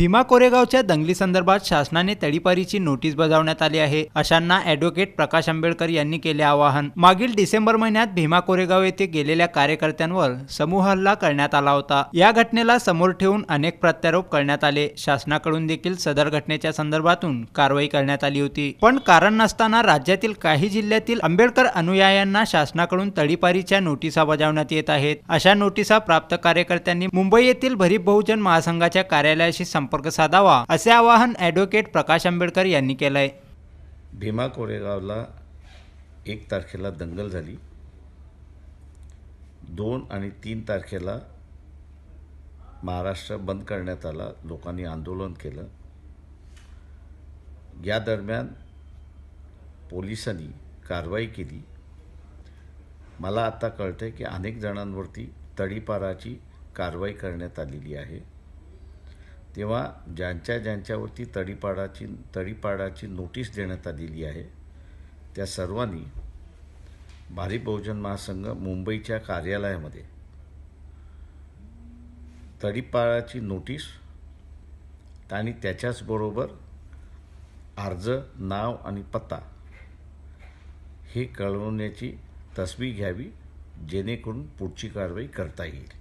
भीमा कोरेगावच्या दंगली संदर्भात शासनाने तडीपारीची नोटीस बजावण्यात आली आहे अशांना ऍडव्होकेट प्रकाश आंबेडकर यांनी केले आवाहन मागील डिसेंबर महिन्यात भीमा कोरेगाव येथे गेलेल्या कार्यकर्त्यांवर समूह हल्ला करण्यात आला होता या घटनेला समोर ठेवून अनेक प्रत्यारोप करण्यात आले शासनाकडून देखील सदर घटनेच्या संदर्भातून कारवाई करण्यात आली होती पण कारण नसताना राज्यातील काही जिल्ह्यातील आंबेडकर अनुयायांना शासनाकडून तडीपारीच्या नोटिसा बजावण्यात येत आहेत अशा नोटिसा प्राप्त कार्यकर्त्यांनी मुंबई येथील भरीप बहुजन महासंघाच्या कार्यालयाशी संपर्क संपर्क साधावा असे आवाहन ॲडव्होकेट प्रकाश आंबेडकर यांनी केलं आहे भीमा कोरेगावला एक तारखेला दंगल झाली दोन आणि तीन तारखेला महाराष्ट्र बंद करण्यात आला लोकांनी आंदोलन केलं या दरम्यान पोलिसांनी कारवाई केली मला आता कळतं आहे की अनेक जणांवरती तडीपाराची कारवाई करण्यात आलेली आहे तेव्हा ज्यांच्या ज्यांच्यावरती तडीपाडाची तडीपाडाची नोटीस देण्यात आलेली आहे त्या सर्वांनी भारी बहुजन महासंघ मुंबईच्या कार्यालयामध्ये तडीपाडाची नोटीस आणि त्याच्याचबरोबर अर्ज नाव आणि पत्ता हे कळवण्याची तस्वी घ्यावी जेणेकरून पुढची कारवाई करता येईल